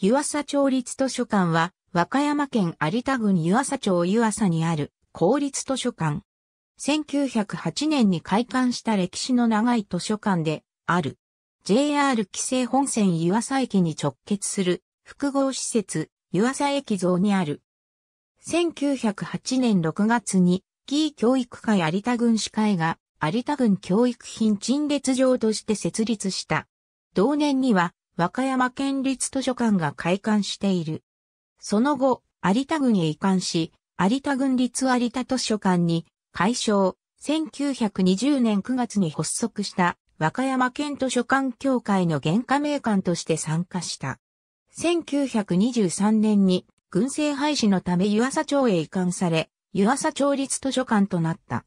湯浅町立図書館は、和歌山県有田郡湯浅町湯浅にある公立図書館。1908年に開館した歴史の長い図書館である。JR 紀勢本線湯浅駅に直結する複合施設湯浅駅像にある。1908年6月に、キー教育会有田郡市会が有田郡教育品陳列場として設立した。同年には、和歌山県立図書館が開館している。その後、有田郡へ移管し、有田郡立有田図書館に、改称、1920年9月に発足した和歌山県図書館協会の原価名館として参加した。1923年に軍政廃止のため湯浅町へ移管され、湯浅町立図書館となった。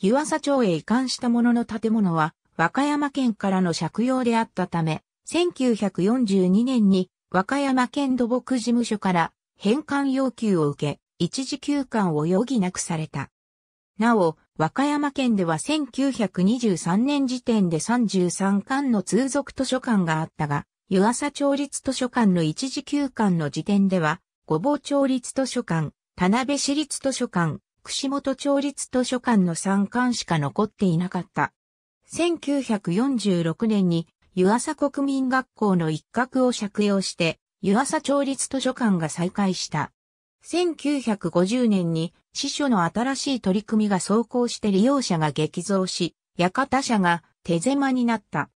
湯浅町へ移管したものの建物は和歌山県からの借用であったため、1942年に和歌山県土木事務所から返還要求を受け、一時休館を余儀なくされた。なお、和歌山県では1923年時点で33館の通俗図書館があったが、湯浅町立図書館の一時休館の時点では、ごぼう町立図書館、田辺市立図書館、串本町立図書館の3館しか残っていなかった。1946年に湯浅国民学校の一角を借用して、湯浅町立図書館が再開した。1950年に、司書の新しい取り組みが走行して利用者が激増し、館社が手狭になった。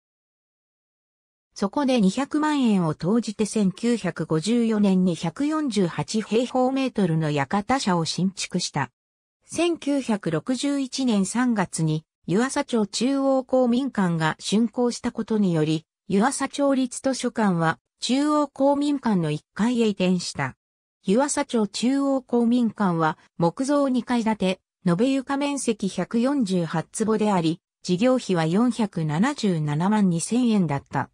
そこで200万円を投じて1954年に148平方メートルの館社を新築した。1961年3月に湯浅町中央公民館が竣工したことにより、湯浅町立図書館は中央公民館の1階へ移転した。湯浅町中央公民館は木造2階建て、延べ床面積148坪であり、事業費は477万2000円だった。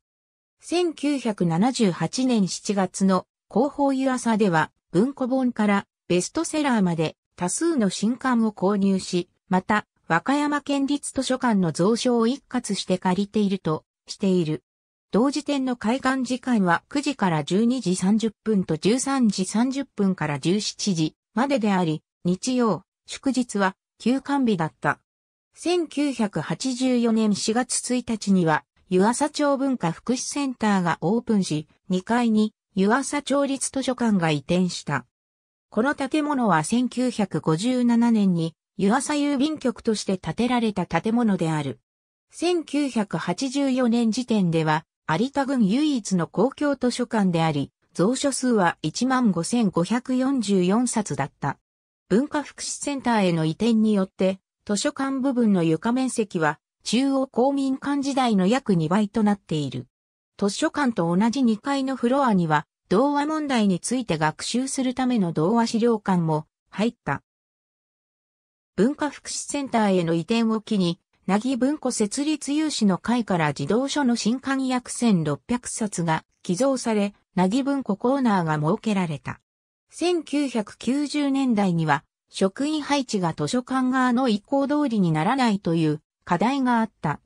1978年7月の広報湯浅では文庫本からベストセラーまで多数の新刊を購入し、また和歌山県立図書館の蔵書を一括して借りているとしている。同時点の開館時間は9時から12時30分と13時30分から17時までであり、日曜、祝日は休館日だった。1984年4月1日には、湯浅町文化福祉センターがオープンし、2階に湯浅町立図書館が移転した。この建物は1957年に湯浅郵便局として建てられた建物である。1984年時点では、有田郡唯一の公共図書館であり、蔵書数は15,544冊だった。文化福祉センターへの移転によって、図書館部分の床面積は、中央公民館時代の約2倍となっている。図書館と同じ2階のフロアには、童話問題について学習するための童話資料館も入った。文化福祉センターへの移転を機に、なぎ文庫設立有志の会から児童書の新刊約1600冊が寄贈され、なぎ文庫コーナーが設けられた。1990年代には、職員配置が図書館側の意向通りにならないという課題があった。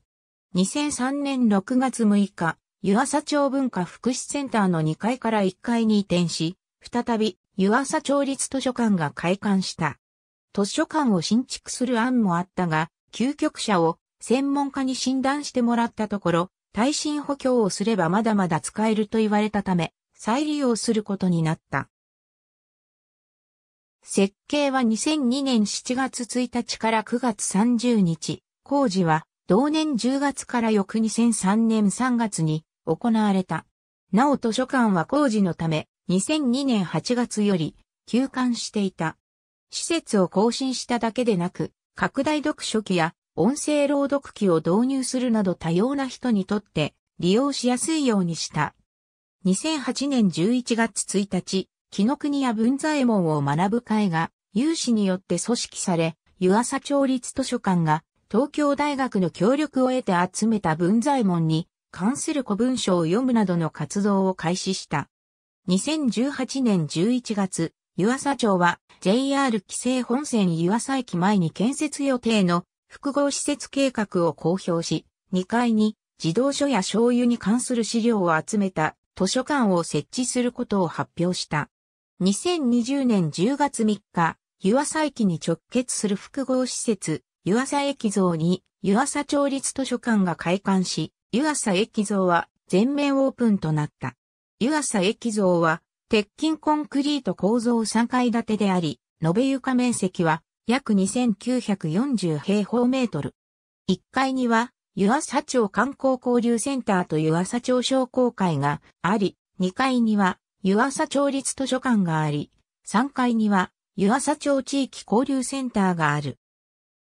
2003年6月6日、湯浅町文化福祉センターの2階から1階に移転し、再び湯浅町立図書館が開館した。図書館を新築する案もあったが、究極者を専門家に診断してもらったところ、耐震補強をすればまだまだ使えると言われたため、再利用することになった。設計は2002年7月1日から9月30日、工事は同年10月から翌2003年3月に行われた。なお図書館は工事のため2002年8月より休館していた。施設を更新しただけでなく、拡大読書機や音声朗読機を導入するなど多様な人にとって利用しやすいようにした。2008年11月1日、木の国や文左衛門を学ぶ会が有志によって組織され、湯浅町立図書館が東京大学の協力を得て集めた文左衛門に関する古文書を読むなどの活動を開始した。2018年11月、湯浅町は JR 紀勢本線湯浅駅前に建設予定の複合施設計画を公表し、2階に自動書や醤油に関する資料を集めた図書館を設置することを発表した。2020年10月3日、湯浅駅に直結する複合施設、湯浅駅像に湯浅町立図書館が開館し、湯浅駅像は全面オープンとなった。湯浅駅像は鉄筋コンクリート構造3階建てであり、延べ床面積は約2940平方メートル。1階には、湯浅町観光交流センターと湯浅町商工会があり、2階には湯浅町立図書館があり、3階には湯浅町地域交流センターがある。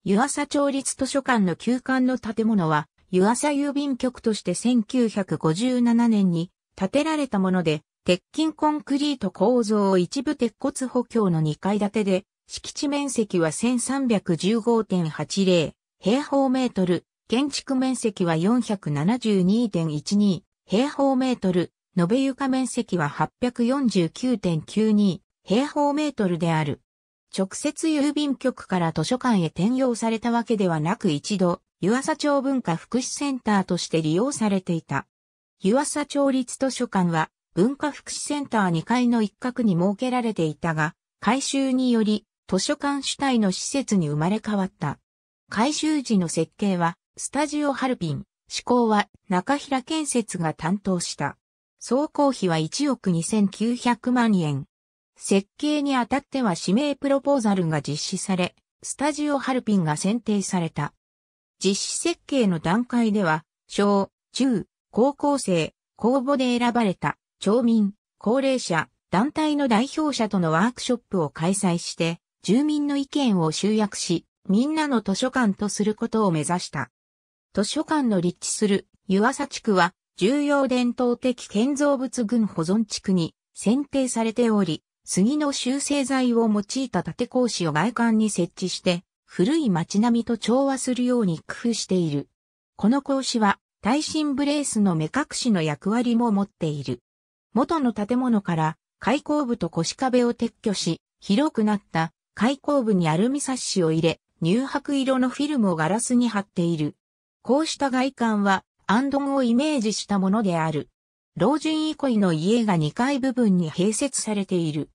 湯浅町立図書館の旧館の建物は、湯浅郵便局として1957年に建てられたもので、鉄筋コンクリート構造一部鉄骨補強の2階建てで、敷地面積は1315.80平方メートル、建築面積は472.12平方メートル、延べ床面積は849.92平方メートルである。直接郵便局から図書館へ転用されたわけではなく一度、湯浅町文化福祉センターとして利用されていた。湯浅町立図書館は、文化福祉センター2階の一角に設けられていたが、改修により図書館主体の施設に生まれ変わった。改修時の設計は、スタジオハルピン、施工は中平建設が担当した。総工費は1億2900万円。設計にあたっては指名プロポーザルが実施され、スタジオハルピンが選定された。実施設計の段階では、小、中、高校生、公募で選ばれた町民、高齢者、団体の代表者とのワークショップを開催して、住民の意見を集約し、みんなの図書館とすることを目指した。図書館の立地する湯浅地区は、重要伝統的建造物群保存地区に選定されており、杉の修正材を用いた縦格子を外観に設置して、古い街並みと調和するように工夫している。この格子は、耐震ブレースの目隠しの役割も持っている。元の建物から開口部と腰壁を撤去し、広くなった開口部にアルミサッシを入れ、乳白色のフィルムをガラスに貼っている。こうした外観は、アンドンをイメージしたものである。老人憩いの家が2階部分に併設されている。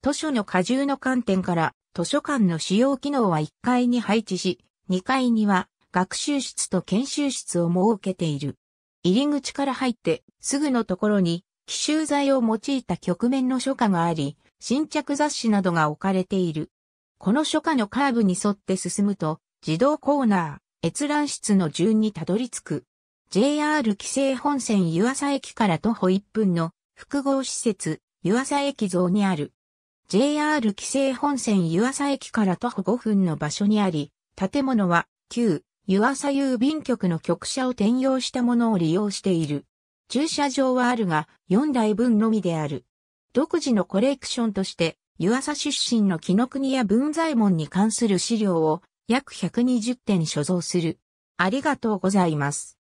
図書の荷重の観点から、図書館の使用機能は1階に配置し、2階には学習室と研修室を設けている。入り口から入ってすぐのところに奇襲材を用いた局面の書架があり、新着雑誌などが置かれている。この書架のカーブに沿って進むと、自動コーナー、閲覧室の順にたどり着く。JR 規制本線湯浅駅から徒歩1分の複合施設、湯浅駅像にある。JR 規制本線湯浅駅から徒歩5分の場所にあり、建物は旧湯浅郵便局の局舎を転用したものを利用している。駐車場はあるが、4台分のみである。独自のコレクションとして、湯浅出身の木の国や文在門に関する資料を約120点所蔵する。ありがとうございます。